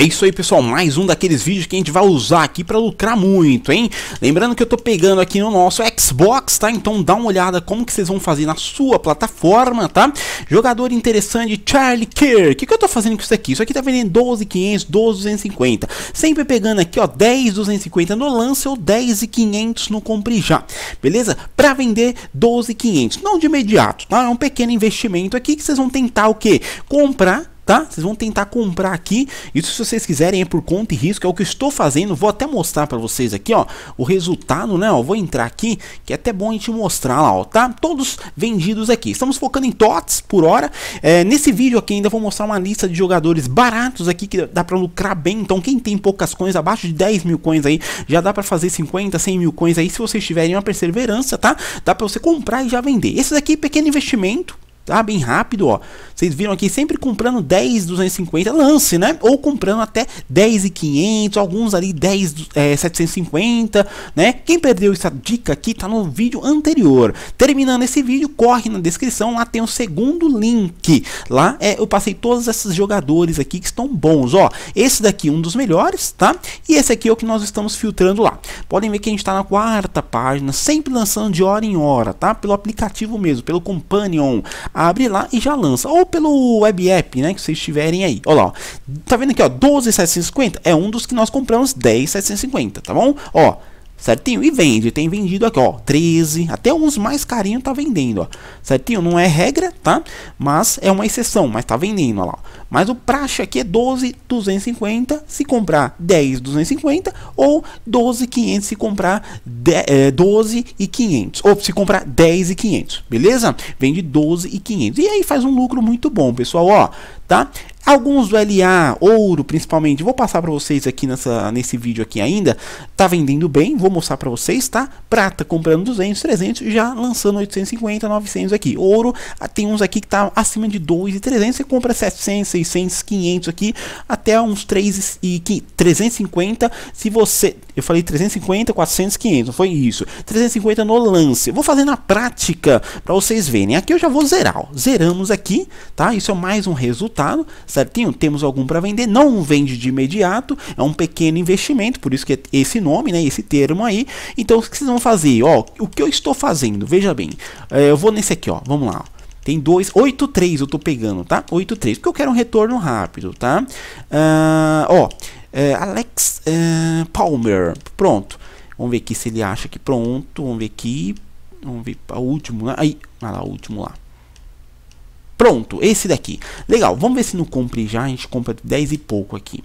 É isso aí, pessoal, mais um daqueles vídeos que a gente vai usar aqui para lucrar muito, hein? Lembrando que eu tô pegando aqui no nosso Xbox, tá? Então dá uma olhada como que vocês vão fazer na sua plataforma, tá? Jogador interessante, Charlie Kerr. O que, que eu tô fazendo com isso aqui? Isso aqui tá vendendo 12,500, 12,250. Sempre pegando aqui, ó, 10,250 no lance ou 10,500 no compre já, beleza? Para vender 12,500, não de imediato, tá? É um pequeno investimento aqui que vocês vão tentar o quê? Comprar tá? Vocês vão tentar comprar aqui. Isso se vocês quiserem é por conta e risco, é o que eu estou fazendo. Vou até mostrar para vocês aqui, ó, o resultado, né? Ó, vou entrar aqui, que é até bom a gente mostrar lá, ó, tá? Todos vendidos aqui. Estamos focando em TOTS por hora. É, nesse vídeo aqui ainda vou mostrar uma lista de jogadores baratos aqui que dá para lucrar bem. Então quem tem poucas coins, abaixo de 10 mil coins aí, já dá para fazer 50, 100 mil coins aí. Se vocês tiverem uma perseverança, tá? Dá para você comprar e já vender. Esse daqui pequeno investimento, tá bem rápido, ó. Vocês viram aqui sempre comprando 10 250 lance, né? Ou comprando até 10 e 500, alguns ali 10 é, 750, né? Quem perdeu essa dica aqui tá no vídeo anterior. Terminando esse vídeo, corre na descrição, lá tem o um segundo link. Lá é, eu passei todos esses jogadores aqui que estão bons, ó. Esse daqui um dos melhores, tá? E esse aqui é o que nós estamos filtrando lá. Podem ver que a gente tá na quarta página, sempre lançando de hora em hora, tá? Pelo aplicativo mesmo, pelo Companion abre lá e já lança. Ou pelo web app, né? Que vocês tiverem aí. Olha lá, ó. tá vendo aqui, ó, 12,750 é um dos que nós compramos, 10,750, tá bom? Ó certinho? E vende, tem vendido aqui, ó, 13, até os mais carinhos tá vendendo, ó, certinho? Não é regra, tá? Mas é uma exceção, mas tá vendendo, ó lá. Mas o praxe aqui é 12,250 se comprar 10,250 ou 12,500 se comprar 12,500, eh, ou se comprar 10,500, beleza? Vende 12,500 e aí faz um lucro muito bom, pessoal, ó, tá? Alguns do LA, ouro principalmente, vou passar para vocês aqui nessa, nesse vídeo aqui ainda, tá vendendo bem, vou mostrar para vocês, tá? Prata comprando 200, 300, já lançando 850, 900 aqui. Ouro, ah, tem uns aqui que tá acima de 2,300, você compra 700, 600, 500 aqui, até uns 3 e 350, se você, eu falei 350, 400, 500, não foi isso. 350 no lance. vou fazer na prática para vocês verem. Aqui eu já vou zerar, ó. Zeramos aqui, tá? Isso é mais um resultado, certo? certinho? Temos algum para vender, não vende de imediato, é um pequeno investimento, por isso que é esse nome, né, esse termo aí. Então, o que vocês vão fazer? Ó, o que eu estou fazendo? Veja bem, é, eu vou nesse aqui, ó, vamos lá. Tem dois, 8, 3 eu tô pegando, tá? 8, 3, porque eu quero um retorno rápido, tá? Uh, ó, é, Alex é, Palmer, pronto. Vamos ver aqui se ele acha que pronto, vamos ver aqui. Vamos ver o último, né? aí, olha lá, o último lá. Pronto, esse daqui. Legal, vamos ver se não compre já. A gente compra 10 e pouco aqui.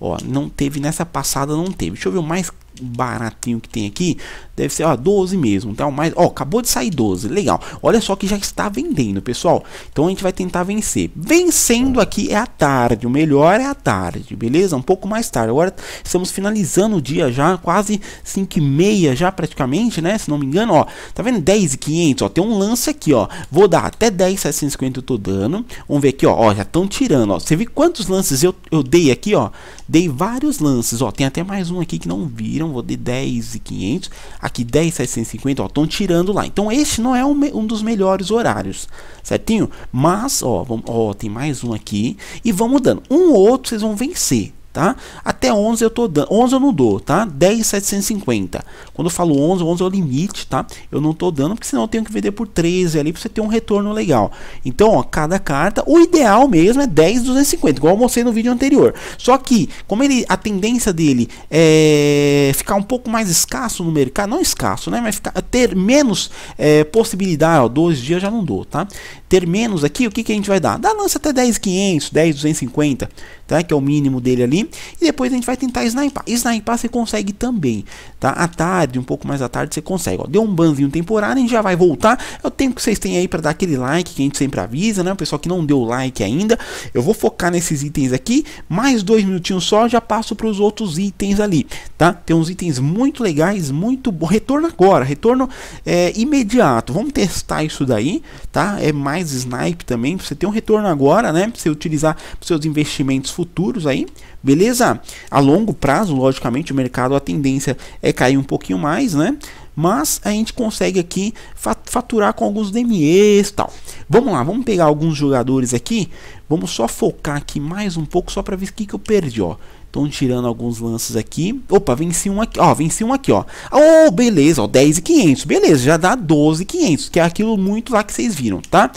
Ó, não teve nessa passada, não teve. Deixa eu ver o mais baratinho que tem aqui deve ser ó, 12 mesmo, então tá? mais, ó, acabou de sair 12, legal. Olha só que já está vendendo, pessoal. Então a gente vai tentar vencer. Vencendo aqui é a tarde, o melhor é a tarde, beleza? Um pouco mais tarde. Agora estamos finalizando o dia já, quase 5 e meia já praticamente, né? Se não me engano, ó, tá vendo 10 e 500, ó, tem um lance aqui, ó. Vou dar até 10 750 eu tô dando. Vamos ver aqui, ó, ó já estão tirando, ó. Você viu quantos lances eu, eu dei aqui, ó? Dei vários lances, ó. Tem até mais um aqui que não viram vou de 10 e 500, aqui 10 750, ó, estão tirando lá. Então este não é um, um, dos melhores horários, certinho? Mas, ó, vamos, ó, tem mais um aqui e vamos dando. Um ou outro vocês vão vencer, tá? Até 11 eu tô dando, 11 eu não dou, tá? 10,750. Quando eu falo 11, 11 é o limite, tá? Eu não tô dando porque senão eu tenho que vender por 13 ali para você ter um retorno legal. Então, ó, cada carta, o ideal mesmo é 10,250, igual eu mostrei no vídeo anterior. Só que, como ele a tendência dele é ficar um pouco mais escasso no mercado, não escasso, né? Mas ficar, ter menos é, possibilidade, ó, dois dias já não dou, tá? Ter menos aqui, o que que a gente vai dar? Dá lance até 10,500, 10,250 tá? que é o mínimo dele ali. E depois a gente vai tentar snipar. Snipar você consegue também, tá? À tarde, um pouco mais à tarde você consegue. Ó, deu um banzinho temporário, a gente já vai voltar. É o tempo que vocês têm aí para dar aquele like que a gente sempre avisa, né? O pessoal que não deu like ainda. Eu vou focar nesses itens aqui. Mais dois minutinhos só, já passo para os outros itens ali, tá? Tem uns itens muito legais, muito bom. Retorno agora, retorno é, imediato. Vamos testar isso daí, tá? É mais snipe também. Você tem um retorno agora, né? Pra você utilizar seus investimentos futuros aí, beleza? A longo prazo, logicamente, o mercado, a tendência é cair um pouquinho mais, né? Mas a gente consegue aqui faturar com alguns DMEs e tal. Vamos lá, vamos pegar alguns jogadores aqui. Vamos só focar aqui mais um pouco, só para ver o que, que eu perdi, ó. Estão tirando alguns lances aqui. Opa, venci um aqui, ó. Venci um aqui, ó. Oh, beleza, ó. 10,500. Beleza, já dá 12,500. Que é aquilo muito lá que vocês viram, tá?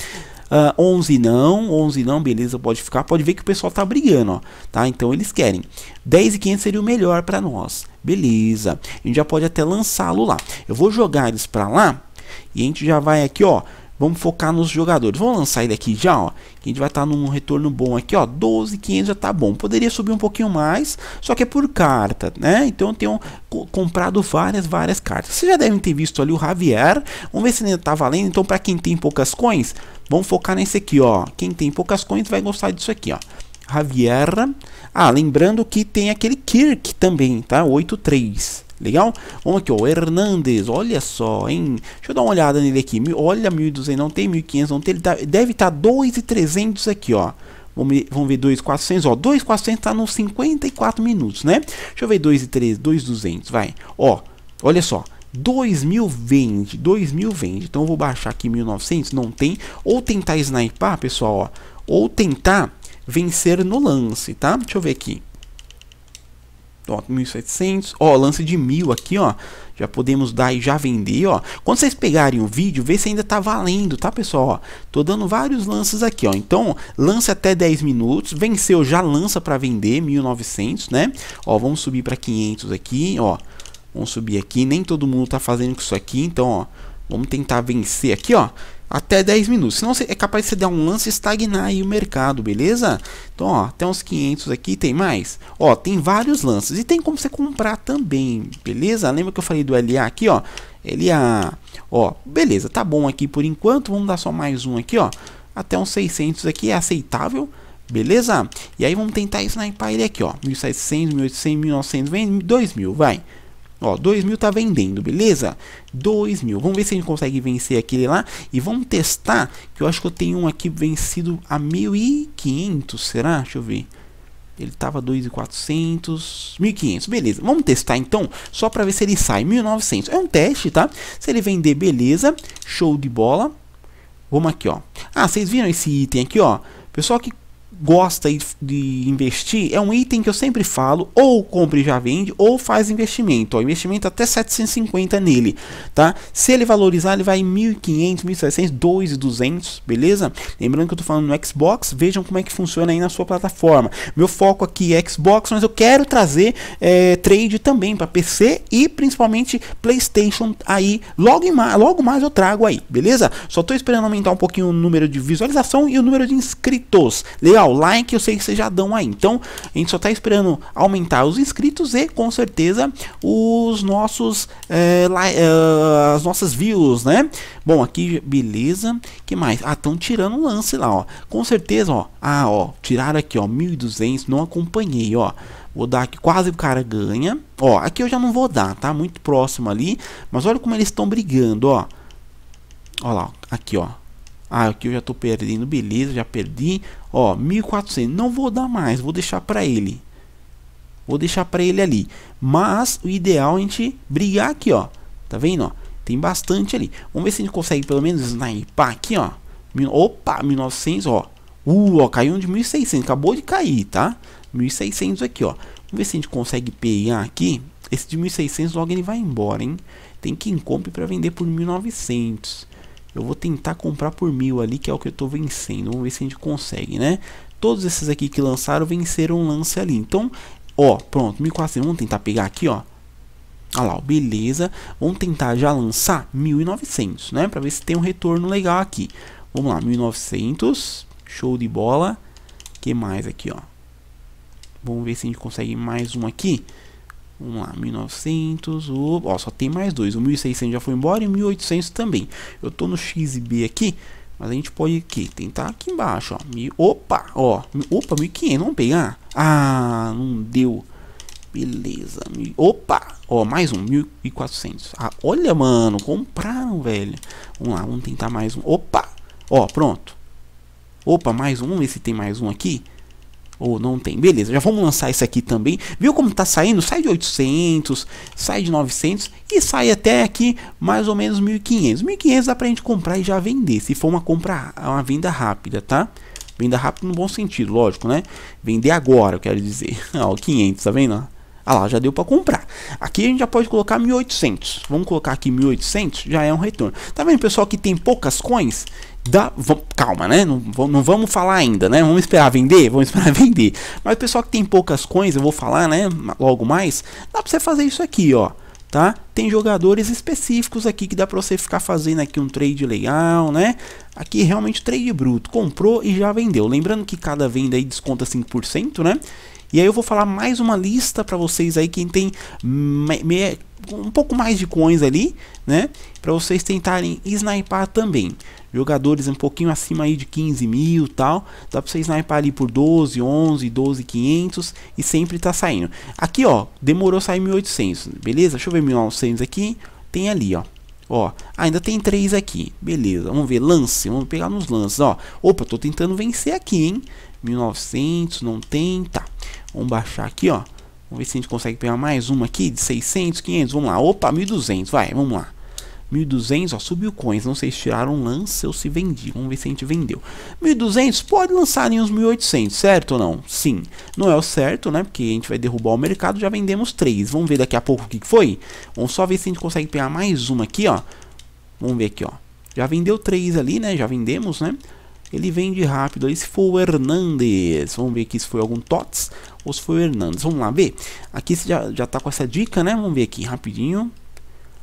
Uh, ah, 11 não, 11 não, beleza, pode ficar. Pode ver que o pessoal tá brigando, ó, tá? Então eles querem. 10 e 500 seria o melhor para nós. Beleza. A gente já pode até lançá-lo lá. Eu vou jogar eles para lá e a gente já vai aqui, ó, Vamos focar nos jogadores. Vamos lançar ele aqui já, ó. Que a gente vai estar tá num retorno bom aqui, ó. 12,500 já tá bom. Poderia subir um pouquinho mais, só que é por carta, né? Então eu tenho comprado várias, várias cartas. Vocês já devem ter visto ali o Javier. Vamos ver se ainda tá valendo. Então para quem tem poucas coins, vamos focar nesse aqui, ó. Quem tem poucas coins vai gostar disso aqui, ó. Javier. Ah, lembrando que tem aquele Kirk também, tá? 8,3. Legal? Vamos aqui, ó, o Hernandes, olha só, hein? Deixa eu dar uma olhada nele aqui. Olha, 1.200, não tem 1.500, não tem. Ele tá, deve tá estar 2.300 aqui, ó. Vamos ver, vamos ver 2,400, ó, 2,400 está nos 54 minutos, né? Deixa eu ver 2,300, 2,200, vai. Ó, olha só, 2000 vende, 2000 vende. Então eu vou baixar aqui 1900, não tem. Ou tentar snipar, pessoal, ó. Ou tentar vencer no lance, tá? Deixa eu ver aqui. Ó, 1.700, ó, lance de mil aqui, ó. Já podemos dar e já vender, ó. Quando vocês pegarem o vídeo, vê se ainda tá valendo, tá, pessoal? Ó, tô dando vários lances aqui, ó. Então, lance até 10 minutos, venceu, já lança para vender, 1.900, né? Ó, vamos subir para 500 aqui, ó. Vamos subir aqui, nem todo mundo tá fazendo isso aqui, então, ó. Vamos tentar vencer aqui, ó até 10 minutos. Senão é capaz de você dar um lance e estagnar aí o mercado, beleza? Então, ó, até uns 500 aqui, tem mais? Ó, tem vários lances e tem como você comprar também, beleza? Lembra que eu falei do LA aqui, ó? LA, ó, beleza, tá bom aqui por enquanto, vamos dar só mais um aqui, ó. Até uns 600 aqui é aceitável, beleza? E aí vamos tentar snipar ele aqui, ó. 1700, 1800, 1900, 2000, vai. Ó, 2 mil tá vendendo, beleza? 2 mil. Vamos ver se a gente consegue vencer aquele lá. E vamos testar, que eu acho que eu tenho um aqui vencido a 1.500, será? Deixa eu ver. Ele tava 2,400, 1.500, beleza. Vamos testar então, só para ver se ele sai. 1.900, é um teste, tá? Se ele vender, beleza. Show de bola. Vamos aqui, ó. Ah, vocês viram esse item aqui, ó. Pessoal que gosta de investir, é um item que eu sempre falo, ou compra e já vende, ou faz investimento. Ó, investimento até 750 nele, tá? Se ele valorizar, ele vai em 1.500, 1.700, 2.200, beleza? Lembrando que eu tô falando no Xbox, vejam como é que funciona aí na sua plataforma. Meu foco aqui é Xbox, mas eu quero trazer é, trade também para PC e principalmente PlayStation aí. Logo, ma logo mais eu trago aí, beleza? Só tô esperando aumentar um pouquinho o número de visualização e o número de inscritos. Legal, o like, eu sei que vocês já dão aí. Então, a gente só está esperando aumentar os inscritos e, com certeza, os nossos é, as nossas views, né? Bom, aqui, beleza. que mais? Ah, estão tirando o lance lá, ó. Com certeza, ó. Ah, ó, tiraram aqui, ó, 1.200, não acompanhei, ó. Vou dar aqui, quase o cara ganha. Ó, aqui eu já não vou dar, tá? Muito próximo ali. Mas olha como eles estão brigando, ó. Ó lá, ó, aqui, ó. Ah, aqui eu já estou perdendo, beleza, já perdi. Ó, 1.400, não vou dar mais, vou deixar para ele. Vou deixar para ele ali. Mas o ideal é a gente brigar aqui, ó. Tá vendo, ó? Tem bastante ali. Vamos ver se a gente consegue pelo menos snipar aqui, ó. Opa, 1900, ó. Uh, ó, caiu um de 1600, acabou de cair, tá? 1600 aqui, ó. Vamos ver se a gente consegue pegar aqui. Esse de 1600 logo ele vai embora, hein? Tem quem compre para vender por 1900. Eu vou tentar comprar por mil ali, que é o que eu estou vencendo. Vamos ver se a gente consegue, né? Todos esses aqui que lançaram venceram um lance ali. Então, ó, pronto, 1400. Vamos tentar pegar aqui, ó. Olha lá, beleza. Vamos tentar já lançar 1900, né? Para ver se tem um retorno legal aqui. Vamos lá, 1900. Show de bola. que mais aqui, ó? Vamos ver se a gente consegue mais um aqui. Vamos lá, 1900, o, ó, só tem mais dois, o 1600 já foi embora e 1800 também. Eu tô no X B aqui, mas a gente pode aqui, tentar aqui embaixo, ó. opa, ó, opa, 1500, vamos pegar? Ah, não deu. Beleza, opa, ó, mais um, 1400. Ah, olha, mano, compraram, velho. Vamos lá, vamos tentar mais um. Opa, ó, pronto. Opa, mais um, vamos ver se tem mais um aqui ou não tem. Beleza, já vamos lançar isso aqui também. Viu como tá saindo? Sai de 800, sai de 900 e sai até aqui mais ou menos 1500. 1500 dá pra gente comprar e já vender, se for uma compra, uma venda rápida, tá? Venda rápida no bom sentido, lógico, né? Vender agora, eu quero dizer. Ó, 500, tá vendo? Ah lá, já deu para comprar. Aqui a gente já pode colocar 1.800. Vamos colocar aqui 1.800, já é um retorno. Tá vendo, pessoal, que tem poucas coins? Dá, calma, né? Não, não, vamos falar ainda, né? Vamos esperar vender? Vamos esperar vender. Mas pessoal que tem poucas coins, eu vou falar, né? Logo mais. Dá para você fazer isso aqui, ó tá? Tem jogadores específicos aqui que dá para você ficar fazendo aqui um trade legal, né? Aqui realmente trade bruto, comprou e já vendeu. Lembrando que cada venda aí desconta 5%, né? E aí eu vou falar mais uma lista para vocês aí quem tem me, um pouco mais de coins ali, né? Para vocês tentarem sniper também. Jogadores um pouquinho acima aí de 15 mil tal. Dá para você sniper ali por 12, 11, 12, 500 e sempre tá saindo. Aqui ó, demorou sair 1800, beleza? Deixa eu ver 1900 aqui. Tem ali ó, Ó, ainda tem três aqui. Beleza, vamos ver lance, vamos pegar nos lances, ó. Opa, tô tentando vencer aqui, hein? 1900, não tem, tá. Vamos baixar aqui, ó. Vamos ver se a gente consegue pegar mais uma aqui de 600, 500, vamos lá. Opa, 1200, vai, vamos lá. 1200, ó, subiu coins, não sei se tiraram lance ou se vendi, vamos ver se a gente vendeu. 1200 pode lançar em uns 1800, certo ou não? Sim, não é o certo, né, porque a gente vai derrubar o mercado, já vendemos 3, vamos ver daqui a pouco o que foi? Vamos só ver se a gente consegue pegar mais uma aqui, ó. Vamos ver aqui, ó. Já vendeu 3 ali, né, já vendemos, né. Ele vende rápido aí se for o Hernandes. Vamos ver aqui se foi algum Tots ou se foi o Hernandes. Vamos lá ver. Aqui você já, já tá com essa dica, né? Vamos ver aqui rapidinho.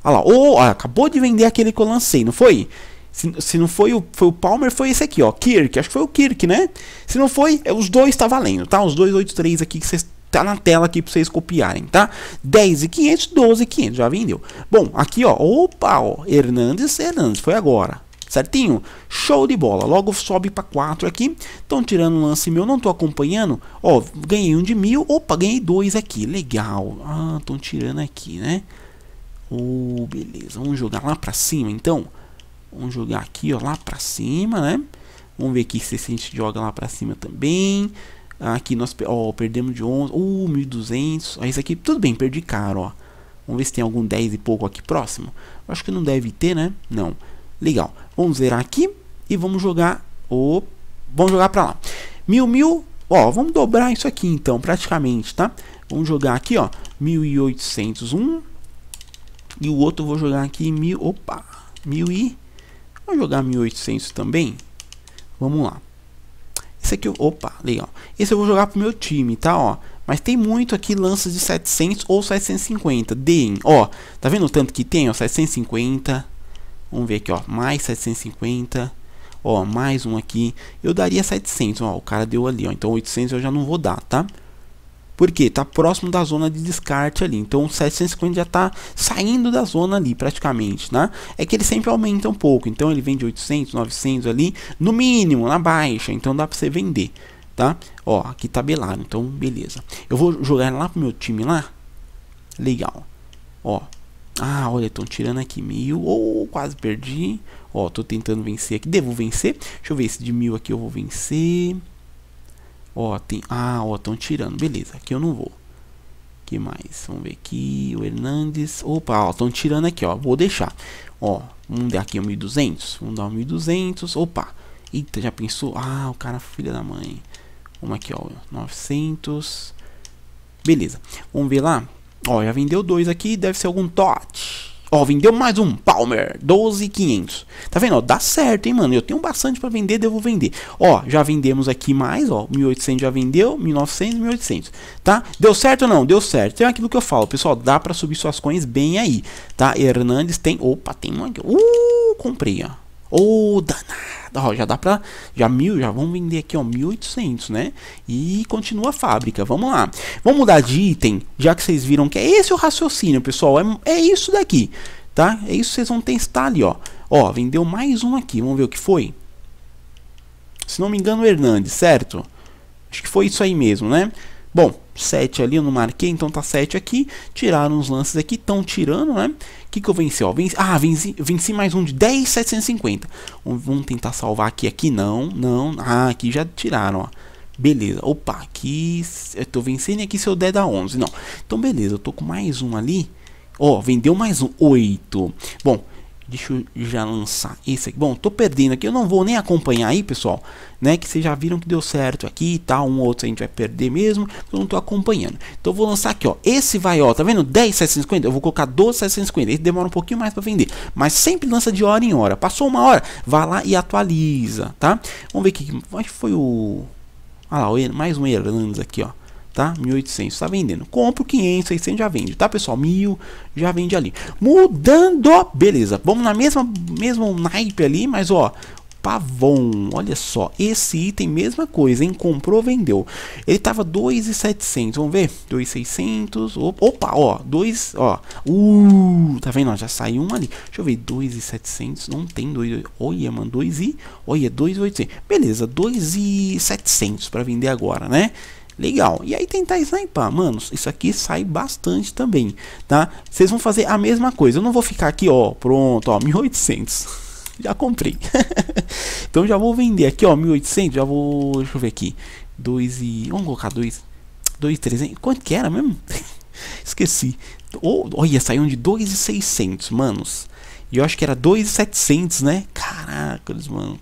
Olha lá. Oh, acabou de vender aquele que eu lancei, não foi? Se, se, não foi o, foi o Palmer, foi esse aqui, ó. Kirk. Acho que foi o Kirk, né? Se não foi, é, os dois tá valendo, tá? Os 283 aqui que vocês tá na tela aqui para vocês copiarem, tá? 10.500, 12.500, já vendeu. Bom, aqui ó, opa, ó, Hernandes, Hernandes, foi agora certinho? Show de bola, logo sobe para 4 aqui, estão tirando um lance meu, não estou acompanhando, ó, ganhei um de mil, opa, ganhei dois aqui, legal, ah, estão tirando aqui, né? Oh, beleza, vamos jogar lá para cima então, vamos jogar aqui, ó, lá para cima, né? Vamos ver aqui se a gente joga lá para cima também. Aqui nós ó, perdemos de 11, uh, 1200. Esse isso aqui, tudo bem, perdi caro, ó. Vamos ver se tem algum 10 e pouco aqui próximo. Acho que não deve ter, né? Não. Legal. Vamos zerar aqui e vamos jogar o vamos jogar para lá. Mil mil, ó, vamos dobrar isso aqui então, praticamente, tá? Vamos jogar aqui, ó, 1801 e o outro vou jogar aqui mil, opa, mil e vamos jogar 1800 também. Vamos lá. Esse aqui, opa, legal. Esse eu vou jogar pro meu time, tá, ó. Mas tem muito aqui lanças de 700 ou 750. Deem, ó. Tá vendo o tanto que tem, ó? 750, Vamos ver aqui, ó, mais 750, ó, mais um aqui. Eu daria 700, ó, o cara deu ali, ó, então 800 eu já não vou dar, tá? Porque tá próximo da zona de descarte ali. Então 750 já tá saindo da zona ali praticamente, né? É que ele sempre aumenta um pouco. Então ele vende 800, 900 ali, no mínimo, na baixa. Então dá para você vender, tá? Ó, aqui tabelado. Então beleza. Eu vou jogar lá pro meu time lá. Legal. Ó, ah, olha, estão tirando aqui mil. Ou oh, quase perdi. Ó, oh, tô tentando vencer aqui. Devo vencer? Deixa eu ver esse de mil aqui eu vou vencer. Ó, oh, tem. Ah, ó, estão tirando. Beleza, aqui eu não vou. que mais? Vamos ver aqui. O Hernandes. Opa, ó, estão tirando aqui, ó. Vou deixar. Ó, vamos dar aqui um 1200. Vamos dar um 1200. Opa. Eita, já pensou? Ah, o cara, filha da mãe. Vamos aqui, ó. 900. Beleza. Vamos ver lá. Ó, já vendeu dois aqui, deve ser algum tot. Ó, vendeu mais um, Palmer, 12,500. Tá vendo? Ó, dá certo, hein, mano? Eu tenho bastante para vender, devo vender. Ó, já vendemos aqui mais, ó, 1.800 já vendeu, 1.900, 1.800, tá? Deu certo ou não? Deu certo. Então é aquilo que eu falo, pessoal, dá para subir suas coins bem aí, tá? Hernandes tem, opa, tem uma... aqui. Uh, comprei, ó. Ô, oh, danado, ó, já dá pra, já mil, já vamos vender aqui, ó, 1800, né? E continua a fábrica, vamos lá. Vamos mudar de item, já que vocês viram que é esse o raciocínio, pessoal, é, é isso daqui, tá? É isso que vocês vão testar ali, ó. Ó, vendeu mais um aqui, vamos ver o que foi. Se não me engano, o Hernandes, certo? Acho que foi isso aí mesmo, né? Bom, 7 ali, eu não marquei, então tá 7 aqui. Tiraram os lances aqui, estão tirando, né? O que, que eu venci? Ó, venci ah, venci, venci mais um de 10,750. Vamos tentar salvar aqui. Aqui não, não. Ah, aqui já tiraram, ó. Beleza, opa, aqui eu tô vencendo e aqui se eu der dá 11. Não, então beleza, eu tô com mais um ali. Ó, vendeu mais um, 8. Bom, Deixa eu já lançar esse aqui. Bom, tô perdendo aqui. Eu não vou nem acompanhar aí, pessoal. Né? Que vocês já viram que deu certo aqui e tá? tal. Um outro a gente vai perder mesmo. Eu não tô acompanhando. Então vou lançar aqui, ó. Esse vai, ó. Tá vendo? 10,750. Eu vou colocar 12,750. Esse demora um pouquinho mais para vender. Mas sempre lança de hora em hora. Passou uma hora, vai lá e atualiza, tá? Vamos ver aqui. Acho que foi o... Ah lá, mais um Erlandes aqui, ó tá? 1800, tá vendendo. Compro 500, 600 já vende, tá, pessoal? 1000 já vende ali. Mudando, beleza. Vamos na mesma mesmo naipe ali, mas ó, Pavon, olha só, esse item mesma coisa, hein? Comprou, vendeu. Ele tava 2,700, vamos ver? 2,600. Opa, ó, 2, ó. Uh, tá vendo? já saiu um ali. Deixa eu ver, 2,700, não tem 2. Olha, mano, 2 e olha, 2,800. Beleza, 2,700 pra vender agora, né? Legal. E aí tentar sniper, manos, isso aqui sai bastante também, tá? Vocês vão fazer a mesma coisa. Eu não vou ficar aqui, ó, pronto, ó, 1800 já comprei. então já vou vender aqui, ó, 1800, já vou, deixa eu ver aqui. 2 e vamos colocar 2 2.300. Quanto que era mesmo? Esqueci. Oh, olha, saiu de 2.600, manos. E eu acho que era 2.700, né? Caracas, mano.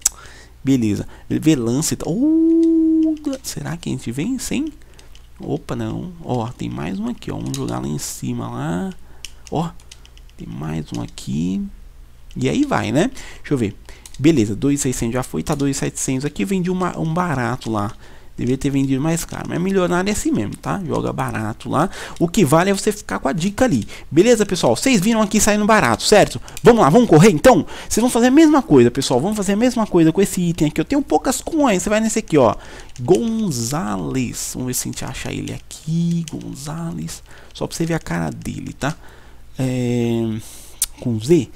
Beleza. Velance. Tá, oh, será que a gente vem sem Opa, não. Ó, tem mais um aqui, ó. Vamos jogar lá em cima, lá. Ó, tem mais um aqui. E aí vai, né? Deixa eu ver. Beleza, 2.600 já foi, tá 2.700 aqui. Vendi uma, um barato lá. Deveria ter vendido mais caro. Mas milionário é assim mesmo, tá? Joga barato lá. O que vale é você ficar com a dica ali. Beleza, pessoal? Vocês viram aqui saindo barato, certo? Vamos lá, vamos correr então? Vocês vão fazer a mesma coisa, pessoal. Vamos fazer a mesma coisa com esse item aqui. Eu tenho poucas coins. Você vai nesse aqui, ó. Gonzales. Vamos ver se a gente acha ele aqui. Gonzales. Só pra você ver a cara dele, tá? É... Com Z.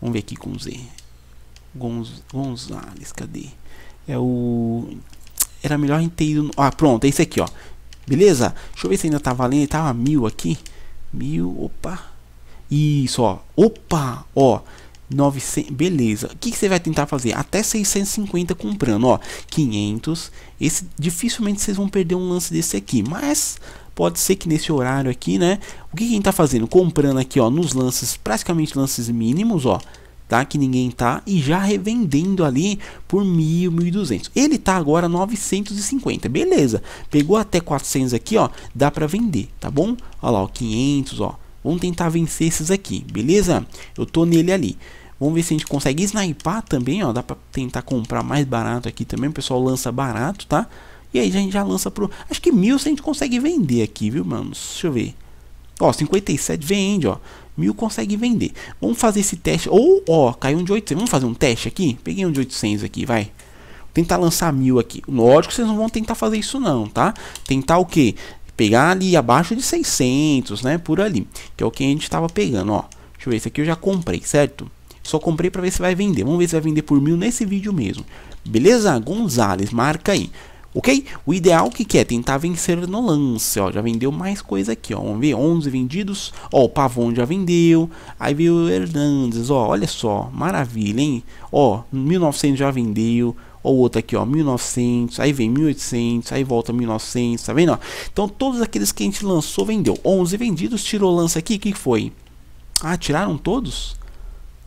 Vamos ver aqui com Z. Gonz... Gonzales, cadê? É o era melhor a gente ter ido. ah pronto, é esse aqui, ó. Beleza? Deixa eu ver se ainda tá valendo. Tava mil aqui. Mil, opa. Isso, ó. Opa, ó. 900, beleza. O que, que, você vai tentar fazer? Até 650 comprando, ó. 500. Esse dificilmente vocês vão perder um lance desse aqui, mas pode ser que nesse horário aqui, né? O que, que a gente tá fazendo? Comprando aqui, ó, nos lances, praticamente lances mínimos, ó tá? Que ninguém tá e já revendendo ali por 1.000, 1.200. Ele tá agora 950, beleza? Pegou até 400 aqui, ó, dá para vender, tá bom? Olha lá, ó, 500, ó. Vamos tentar vencer esses aqui, beleza? Eu tô nele ali. Vamos ver se a gente consegue sniper também, ó. Dá pra tentar comprar mais barato aqui também. O pessoal lança barato, tá? E aí a gente já lança pro... Acho que mil a gente consegue vender aqui, viu, mano? Deixa eu ver. Ó, 57 vende, ó. Mil consegue vender. Vamos fazer esse teste. Ou, ó, caiu um de 800. Vamos fazer um teste aqui? Peguei um de 800 aqui, vai. Vou tentar lançar mil aqui. Lógico que vocês não vão tentar fazer isso não, tá? Tentar o quê? Pegar ali abaixo de 600, né? Por ali. Que é o que a gente estava pegando, ó. Deixa eu ver, esse aqui eu já comprei, certo? Só comprei para ver se vai vender. Vamos ver se vai vender por mil nesse vídeo mesmo. Beleza? Gonzales, marca aí. Ok? O ideal que, quer é tentar vencer no lance, ó. Já vendeu mais coisa aqui, ó. Vamos ver, 11 vendidos. Ó, o Pavon já vendeu. Aí veio o Hernandes, ó. Olha só, maravilha, hein? Ó, 1900 já vendeu ou outro aqui, ó, 1900, aí vem 1800, aí volta 1900, tá vendo? Ó? Então todos aqueles que a gente lançou vendeu. 11 vendidos, tirou o lance aqui, o que foi? Ah, tiraram todos?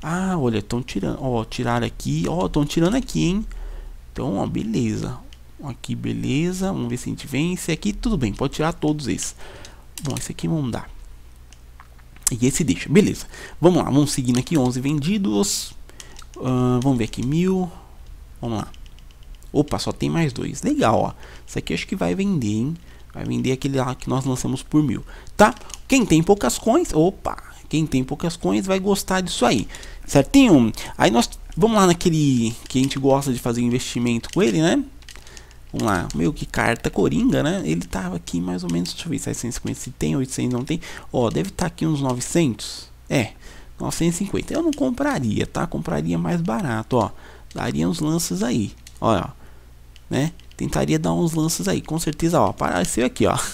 Ah, olha, estão tirando, ó, tiraram aqui, ó, estão tirando aqui, hein? Então, ó, beleza aqui beleza, vamos ver se a gente vence aqui, tudo bem, pode tirar todos esses. Bom, esse aqui vamos dar. E esse deixa, beleza. Vamos lá, vamos seguindo aqui, 11 vendidos. Uh, vamos ver aqui, mil. Vamos lá. Opa, só tem mais dois. Legal, ó. Isso aqui acho que vai vender, hein? Vai vender aquele lá que nós lançamos por mil. Tá? Quem tem poucas coins, opa. Quem tem poucas coins vai gostar disso aí. Certinho? Aí nós vamos lá naquele que a gente gosta de fazer investimento com ele, né? Vamos lá, meio que carta coringa, né? Ele tava aqui mais ou menos, deixa eu ver, 750 é se tem, 800 não tem. Ó, deve estar tá aqui uns 900. É, 950. Eu não compraria, tá? Compraria mais barato, ó. Daria uns lances aí, ó, né? Tentaria dar uns lances aí, com certeza, ó. Apareceu aqui, ó.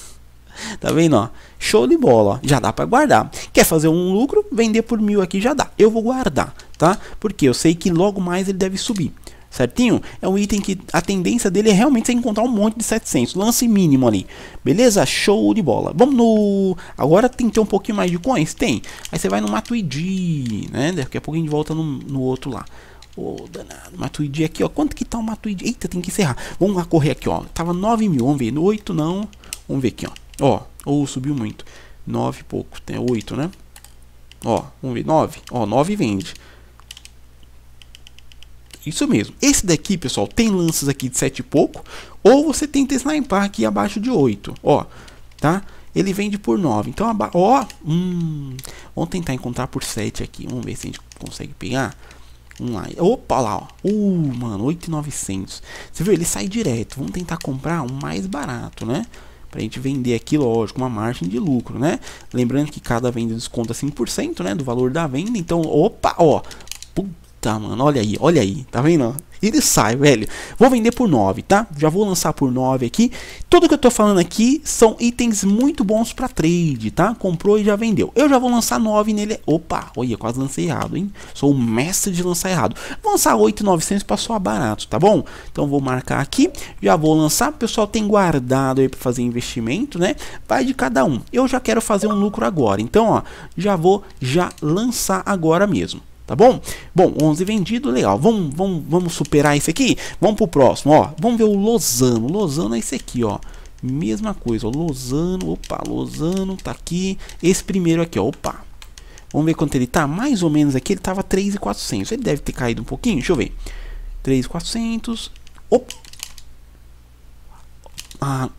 Tá vendo, ó? Show de bola, ó. Já dá para guardar. Quer fazer um lucro? Vender por mil aqui já dá. Eu vou guardar, tá? Porque eu sei que logo mais ele deve subir certinho? É um item que a tendência dele é realmente você encontrar um monte de 700, lance mínimo ali, beleza? Show de bola. Vamos no... agora tem que ter um pouquinho mais de coins? Tem. Aí você vai no Matuidi, né? Daqui a pouco a gente volta no, no outro lá. Ô, oh, danado, Matuidi aqui, ó. Quanto que tá o Matuidi? Eita, tem que encerrar. Vamos lá correr aqui, ó. Tava 9 mil, vamos ver. 8 não. Vamos ver aqui, ó. Ó, ou oh, subiu muito. 9 pouco, tem 8, né? Ó, vamos ver. 9. Ó, 9 vende. Isso mesmo. Esse daqui, pessoal, tem lances aqui de 7 e pouco, ou você tenta snipar aqui abaixo de 8, ó, tá? Ele vende por 9, então, aba ó, hum, vamos tentar encontrar por 7 aqui, vamos ver se a gente consegue pegar. Vamos lá, opa lá, ó, uh, mano, 8,900. Você viu, ele sai direto, vamos tentar comprar um mais barato, né? para a gente vender aqui, lógico, uma margem de lucro, né? Lembrando que cada venda desconta 5%, é né, do valor da venda. Então, opa, ó, Puta, mano, olha aí, olha aí, tá vendo? Ele sai, velho. Vou vender por 9, tá? Já vou lançar por 9 aqui. Tudo que eu tô falando aqui são itens muito bons para trade, tá? Comprou e já vendeu. Eu já vou lançar 9 nele. Opa, olha, quase lancei errado, hein? Sou o mestre de lançar errado. Vou lançar 8,900 para soar barato, tá bom? Então vou marcar aqui. Já vou lançar. O pessoal tem guardado aí para fazer investimento, né? Vai de cada um. Eu já quero fazer um lucro agora. Então, ó, já vou já lançar agora mesmo tá bom? Bom, 11 vendido, legal. Vamos, vamos, vamos superar isso aqui? Vamos pro próximo, ó. Vamos ver o Lozano. Lozano é esse aqui, ó. Mesma coisa, ó. Lozano, opa, Lozano tá aqui. Esse primeiro aqui, ó, opa. Vamos ver quanto ele tá? Mais ou menos aqui, ele tava 3,400. Ele deve ter caído um pouquinho, deixa eu ver. 3,400. Opa. Ah,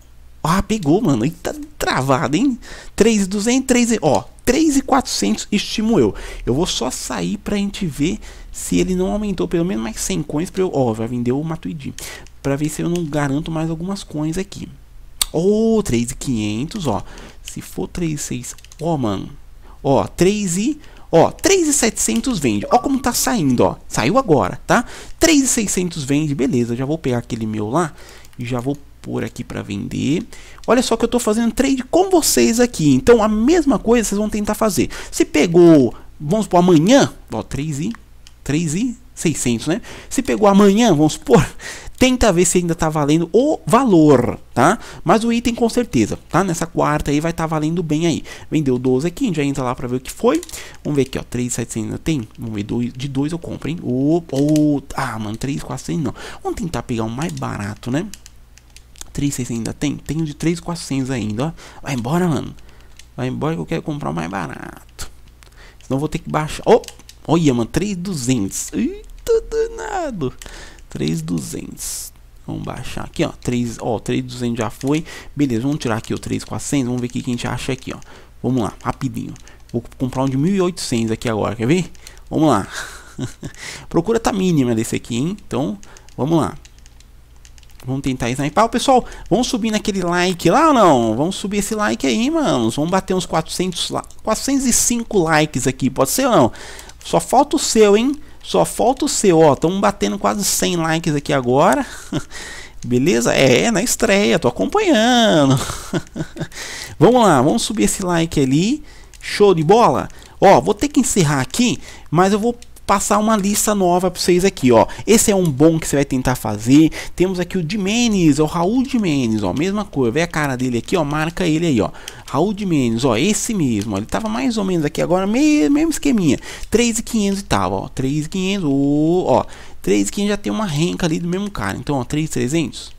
ah, pegou, mano. E tá travado, hein? 3,200, 3... Ó, 3,400, estimo eu. Eu vou só sair pra gente ver se ele não aumentou pelo menos mais 100 coins para eu... Ó, oh, vendeu vender o Matuidi. Pra ver se eu não garanto mais algumas coins aqui. Ou oh, 3,500, ó. Se for 3,6... Ó, oh, mano. Ó, 3 e... Ó, 3,700 vende. Ó como tá saindo, ó. Saiu agora, tá? 3,600 vende, beleza. Já vou pegar aquele meu lá e já vou pôr aqui para vender. Olha só que eu estou fazendo trade com vocês aqui. Então a mesma coisa vocês vão tentar fazer. Se pegou, vamos por amanhã, ó, 3 e 3 e 600, né? Se pegou amanhã, vamos supor, tenta ver se ainda tá valendo o valor, tá? Mas o item com certeza, tá? Nessa quarta aí vai estar tá valendo bem aí. Vendeu 12 aqui, a gente já entra lá para ver o que foi. Vamos ver aqui, ó, 3,700 ainda tem? Vamos ver, dois, de 2 eu compro, hein? Ou, ou, ah, mano, 3,400 não. Vamos tentar pegar o mais barato, né? 3, 3,600 ainda tem? Tenho de 3,400 ainda, ó. Vai embora, mano. Vai embora que eu quero comprar o mais barato. Senão vou ter que baixar. Oh, olha, mano, 3,200. Eita, danado. 3,200. Vamos baixar aqui, ó. 3, ó, 3,200 já foi. Beleza, vamos tirar aqui o 3,400. Vamos ver o que a gente acha aqui, ó. Vamos lá, rapidinho. Vou comprar um de 1.800 aqui agora, quer ver? Vamos lá. Procura tá mínima desse aqui, hein? Então, vamos lá. Vamos tentar O Pessoal, vamos subir naquele like lá ou não? Vamos subir esse like aí, manos. Vamos bater uns 400, 405 likes aqui, pode ser ou não? Só falta o seu, hein? Só falta o seu, ó. Estamos batendo quase 100 likes aqui agora. Beleza? É, é, na estreia, tô acompanhando. vamos lá, vamos subir esse like ali. Show de bola. Ó, vou ter que encerrar aqui, mas eu vou passar uma lista nova para vocês aqui, ó. Esse é um bom que você vai tentar fazer. Temos aqui o Jimenez, o Raul Jimenez, ó, mesma cor, vê a cara dele aqui, ó, marca ele aí, ó. Raul Jimenez, ó, esse mesmo, ó, ele tava mais ou menos aqui agora, mesmo, mesmo esqueminha. 3.500 e tava, ó, 3.500, ó, 3.500 já tem uma renca ali do mesmo cara. Então, ó, 3.300.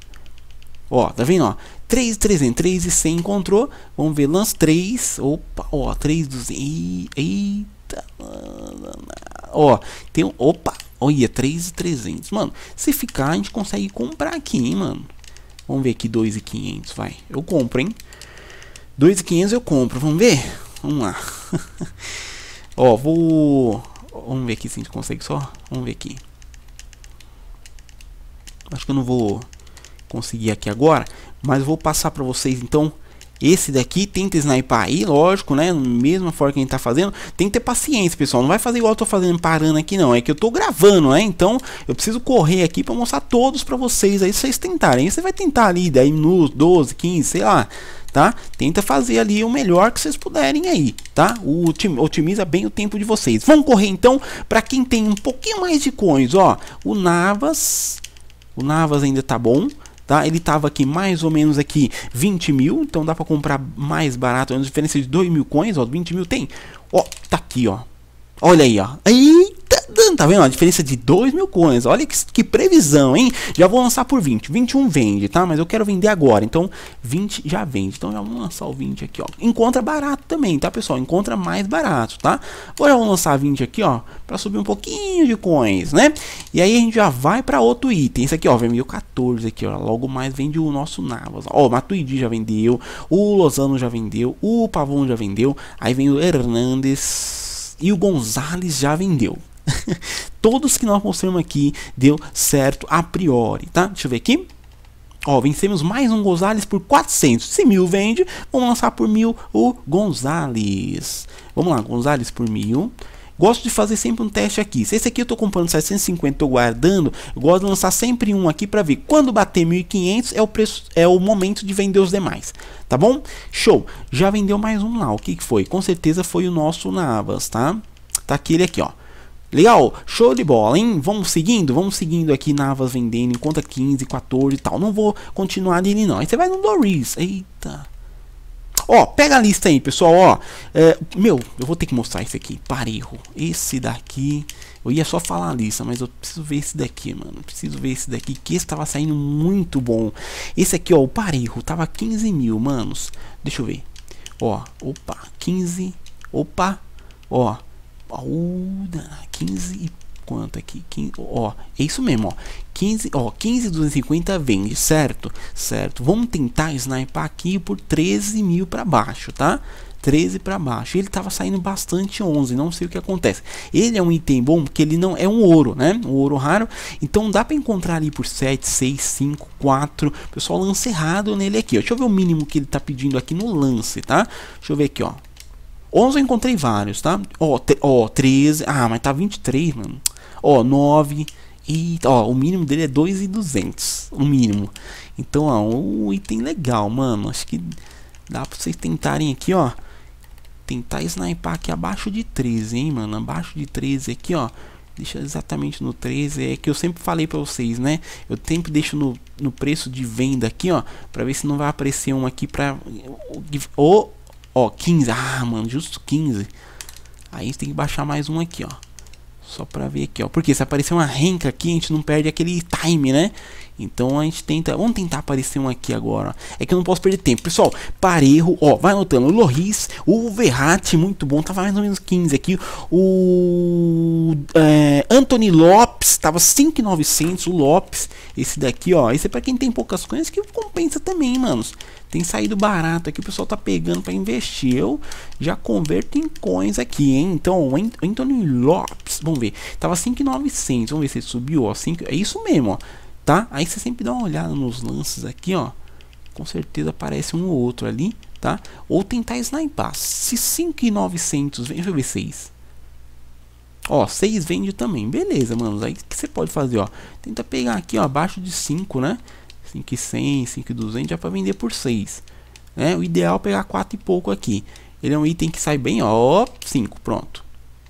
Ó, tá vendo, ó? 3,300, 3,100 encontrou. Vamos ver, lance 3. Opa, ó, 3,200. Eita, mano. Ó, tem. Opa! Olha, 3,300. Mano, se ficar, a gente consegue comprar aqui, hein, mano. Vamos ver aqui 2,500, vai. Eu compro, hein? 2,500 eu compro, vamos ver? Vamos lá. Ó, vou... Vamos ver aqui se a gente consegue só. Vamos ver aqui. Acho que eu não vou conseguir aqui agora, mas vou passar para vocês então esse daqui tenta sniper aí, lógico, né? Mesma forma que a gente tá fazendo. Tem que ter paciência, pessoal. Não vai fazer igual eu tô fazendo parando aqui, não. É que eu tô gravando, né? Então eu preciso correr aqui para mostrar todos para vocês aí. Se vocês tentarem, aí você vai tentar ali daí nos 12, 15, sei lá tá? Tenta fazer ali o melhor que vocês puderem aí, tá? O, otimiza bem o tempo de vocês. Vamos correr então para quem tem um pouquinho mais de coins, ó. O Navas, o Navas ainda tá bom tá? Ele estava aqui mais ou menos aqui 20 mil, então dá para comprar mais barato, é a diferença de 2 mil coins, ó, 20 mil tem. Ó, tá aqui, ó. Olha aí, ó. Eita! tá vendo? A diferença de 2 mil coins. Olha que, que, previsão, hein? Já vou lançar por 20. 21 vende, tá? Mas eu quero vender agora. Então, 20 já vende. Então, já vamos lançar o 20 aqui, ó. Encontra barato também, tá, pessoal? Encontra mais barato, tá? Agora, vamos lançar 20 aqui, ó. Pra subir um pouquinho de coins, né? E aí, a gente já vai pra outro item. Esse aqui, ó. Vendeu 14 aqui, ó. Logo mais vende o nosso Navas. Ó, o Matuidi já vendeu. O Lozano já vendeu. O pavão já vendeu. Aí vem o Hernandes. E o Gonzalez já vendeu. Todos que nós mostramos aqui deu certo a priori, tá? Deixa eu ver aqui. Ó, vencemos mais um Gonzales por 400. Se mil vende, vamos lançar por mil o Gonzales. Vamos lá, Gonzales por mil. Gosto de fazer sempre um teste aqui. Se esse aqui eu estou comprando 750, tô guardando, eu gosto de lançar sempre um aqui para ver. Quando bater 1.500 é o preço, é o momento de vender os demais, tá bom? Show. Já vendeu mais um lá. O que, que foi? Com certeza foi o nosso Navas, tá? Tá aquele aqui, ó. Legal? Show de bola, hein? Vamos seguindo, vamos seguindo aqui Navas vendendo em conta 15, 14 e tal. Não vou continuar nele não. Aí você vai no Doris. Eita. Ó, pega a lista aí, pessoal, ó. É, meu, eu vou ter que mostrar esse aqui. Parejo. Esse daqui. Eu ia só falar a lista, mas eu preciso ver esse daqui, mano. Preciso ver esse daqui, que esse tava saindo muito bom. Esse aqui, ó, o Parejo. Tava 15 mil, manos. Deixa eu ver. Ó, opa, 15. Opa, ó. Olha, 15 quanto aqui? 15, ó, é isso mesmo, ó. 15, ó, 15,250 vende, certo? Certo. Vamos tentar sniper aqui por 13 mil para baixo, tá? 13 para baixo. Ele estava saindo bastante 11, não sei o que acontece. Ele é um item bom porque ele não é um ouro, né? Um ouro raro. Então dá para encontrar ali por 7, 6, 5, 4. Pessoal, lance errado nele aqui. Ó. Deixa eu ver o mínimo que ele tá pedindo aqui no lance, tá? Deixa eu ver aqui, ó. 11 eu encontrei vários, tá? Ó, ó 13. Ah, mas tá 23, mano. Ó, 9. E, ó, o mínimo dele é 2,200. O mínimo. Então, ó, um item legal, mano. Acho que dá pra vocês tentarem aqui, ó. Tentar sniper aqui abaixo de 13, hein, mano. Abaixo de 13 aqui, ó. Deixa exatamente no 13. É que eu sempre falei pra vocês, né? Eu sempre deixo no, no preço de venda aqui, ó. Pra ver se não vai aparecer um aqui pra... Ou Ó, 15. Ah, mano, justo 15. Aí a gente tem que baixar mais um aqui, ó. Só pra ver aqui, ó. Porque se aparecer uma renca aqui, a gente não perde aquele time, né? Então a gente tenta. Vamos tentar aparecer um aqui agora. É que eu não posso perder tempo. Pessoal, Parejo, ó, vai anotando. O Loris, o Verratti, muito bom. Tava mais ou menos 15 aqui. O é, Anthony Lopes, tava 5,900. O Lopes, esse daqui, ó. Esse é pra quem tem poucas coisas que compensa também, manos. Tem saído barato aqui, o pessoal tá pegando para investir. Eu já converto em coins aqui, hein? Então, Anthony Lopes, vamos ver. Tava 5,900. Vamos ver se ele subiu, ó. 5, é isso mesmo, ó tá? Aí você sempre dá uma olhada nos lances aqui, ó. Com certeza aparece um ou outro ali, tá? Ou tentar sniper. Se 5,900 vem, deixa eu ver 6. Ó, 6 vende também. Beleza, mano. Aí que você pode fazer, ó? Tenta pegar aqui, ó, abaixo de 5, né? 5,100, 5,200 já para vender por 6. Né? O ideal é pegar 4 e pouco aqui. Ele é um item que sai bem, ó, 5, pronto.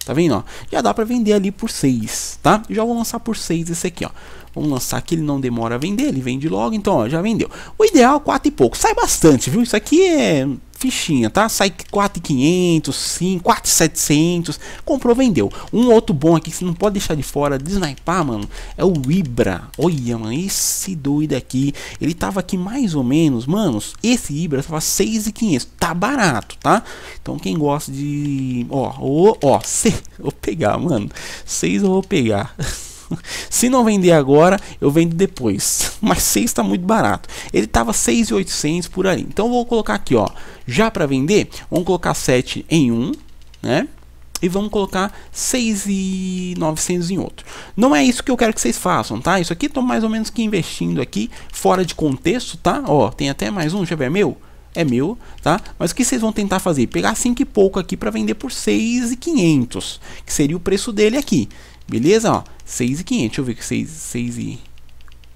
Tá vendo, ó? Já dá para vender ali por 6, tá? Já vou lançar por 6 esse aqui, ó. Vamos lançar aqui, ele não demora a vender, ele vende logo, então ó, já vendeu. O ideal é 4 e pouco, sai bastante, viu? Isso aqui é fichinha, tá? Sai 4,500, sim, 4,700. Comprou, vendeu. Um outro bom aqui que você não pode deixar de fora, de sniper, mano, é o Ibra. Olha, mano, esse doido aqui. Ele tava aqui mais ou menos, manos. Esse Ibra tava 6,500. Tá barato, tá? Então quem gosta de. Ó, ó, ó, se... vou pegar, mano. 6 eu vou pegar. Se não vender agora, eu vendo depois. Mas 6 está muito barato. Ele estava 6,800 por aí. Então vou colocar aqui, ó, já para vender, vamos colocar 7 em um, né? E vamos colocar 6,900 em outro. Não é isso que eu quero que vocês façam, tá? Isso aqui estou mais ou menos que investindo aqui fora de contexto, tá? Ó, tem até mais um, Já é meu é meu, tá? Mas o que vocês vão tentar fazer? Pegar 5 e pouco aqui para vender por 6,500, que seria o preço dele aqui. Beleza, ó. 6,500. Deixa eu ver que 6, 6 e...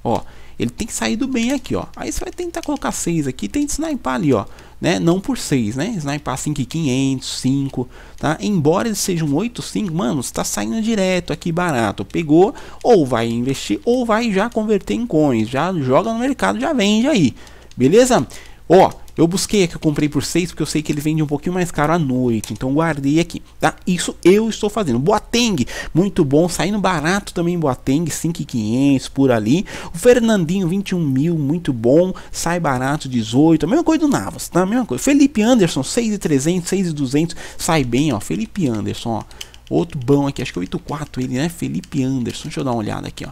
Ó, ele tem que sair do bem aqui, ó. Aí você vai tentar colocar 6 aqui, tenta sniper ali, ó. Né? Não por 6, né? Sniper 5,500, 5, tá? Embora ele seja um 8,5, mano, tá saindo direto aqui barato. Pegou, ou vai investir, ou vai já converter em coins. Já joga no mercado, já vende aí. Beleza? Ó, eu busquei aqui, eu comprei por 6, porque eu sei que ele vende um pouquinho mais caro à noite. Então guardei aqui, tá? Isso eu estou fazendo. Boateng, muito bom, saindo barato também Boateng, 5,500 por ali. O Fernandinho, 21 mil, muito bom, sai barato, 18. A mesma coisa do Navas, tá? A mesma coisa. Felipe Anderson, 6,300, 6,200, sai bem, ó. Felipe Anderson, ó. Outro bom aqui, acho que é 8,4 ele, né? Felipe Anderson, deixa eu dar uma olhada aqui, ó.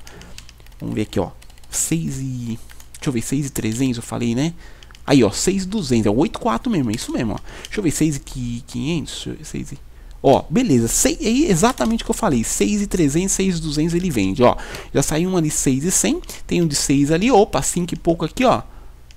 Vamos ver aqui, ó. 6 e... Deixa eu ver, 6 e eu falei, né? Aí, ó, 6,200. É 8,4 mesmo, é isso mesmo, ó. Deixa eu ver, 6,500. Deixa eu ver, 6, Ó, beleza, 6, é exatamente o que eu falei. 6,300, 6,200 ele vende, ó. Já saiu um ali 6,100. Tem um de 6 ali, opa, 5 e pouco aqui, ó.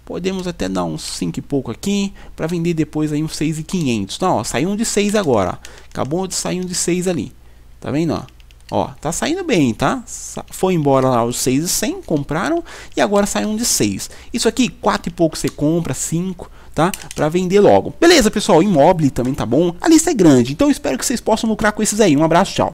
Podemos até dar uns 5 e pouco aqui para vender depois aí uns 6,500. Não, ó, saiu um de 6 agora. Ó. Acabou de sair um de 6 ali. Tá vendo, ó? Ó, tá saindo bem, tá? Foi embora lá os 6 e 100, compraram e agora sai um de 6. Isso aqui, 4 e pouco você compra, 5, tá? Para vender logo. Beleza, pessoal, imóvel também tá bom. A lista é grande, então espero que vocês possam lucrar com esses aí. Um abraço, tchau.